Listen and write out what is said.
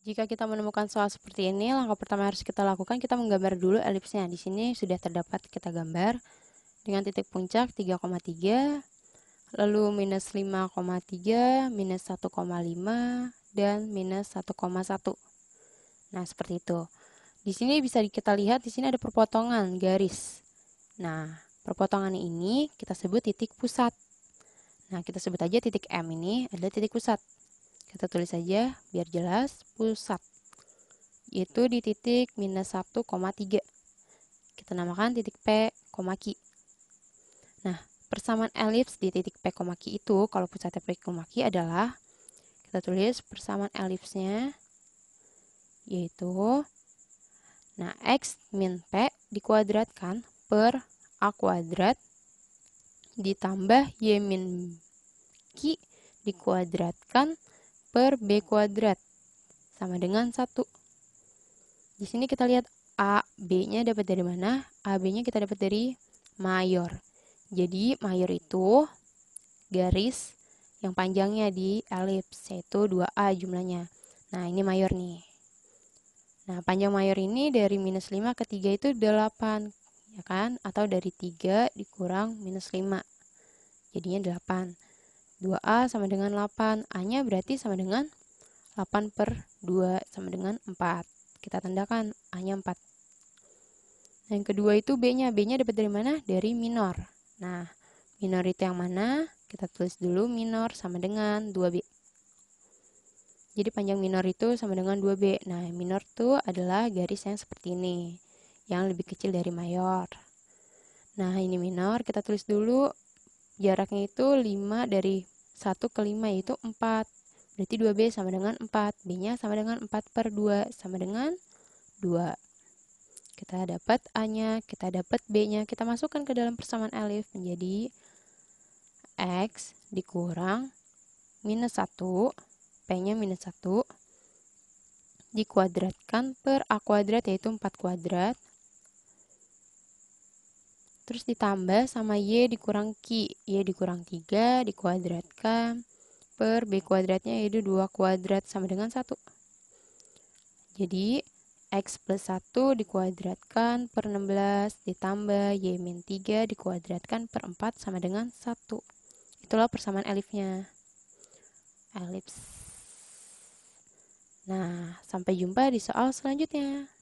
Jika kita menemukan soal seperti ini, langkah pertama harus kita lakukan kita menggambar dulu elipsnya. Di sini sudah terdapat kita gambar dengan titik puncak 3,3, lalu minus 5,3, minus 1,5, dan minus 1,1. Nah, seperti itu. Di sini bisa kita lihat di sini ada perpotongan garis. Nah, perpotongan ini kita sebut titik pusat. Nah, kita sebut aja titik M ini adalah titik pusat. Kita tulis saja biar jelas pusat. Yaitu di titik minus 1,3. Kita namakan titik P, Q. Nah, persamaan elips di titik P, Q itu kalau pusatnya P, Q adalah kita tulis persamaan elipsnya yaitu nah x min p dikuadratkan per a kuadrat ditambah y min q dikuadratkan per B kuadrat sama dengan 1. Di sini kita lihat A, B-nya dapat dari mana? A, b nya kita dapat dari mayor. Jadi, mayor itu garis yang panjangnya di elips, yaitu 2A jumlahnya. Nah, ini mayor nih. Nah, panjang mayor ini dari minus 5 ke 3 itu 8, ya kan? Atau dari 3 dikurang minus 5. Jadinya 8. 2A sama dengan 8. A-nya berarti sama dengan 8 per 2 sama dengan 4. Kita tandakan A-nya 4. Nah, yang kedua itu B-nya. B-nya dapat dari mana? Dari minor. Nah, minor itu yang mana? Kita tulis dulu minor sama dengan 2B. Jadi panjang minor itu sama dengan 2B. Nah, minor itu adalah garis yang seperti ini. Yang lebih kecil dari mayor. Nah, ini minor. Kita tulis dulu jaraknya itu 5 dari 1 ke 5 yaitu 4 berarti 2B sama dengan 4 B nya sama dengan 4 per 2 sama dengan 2 kita dapat A nya kita dapat B nya kita masukkan ke dalam persamaan alif menjadi X dikurang minus 1 P nya minus 1 dikuadratkan per A kuadrat yaitu 4 kuadrat terus ditambah sama Y dikurang Q Y dikurang 3 dikuadratkan per B kuadratnya yaitu 2 kuadrat sama dengan 1 jadi X plus 1 dikuadratkan per 16 ditambah Y min 3 dikuadratkan per 4 sama dengan 1. Itulah persamaan elifnya. Elips. Nah, sampai jumpa di soal selanjutnya.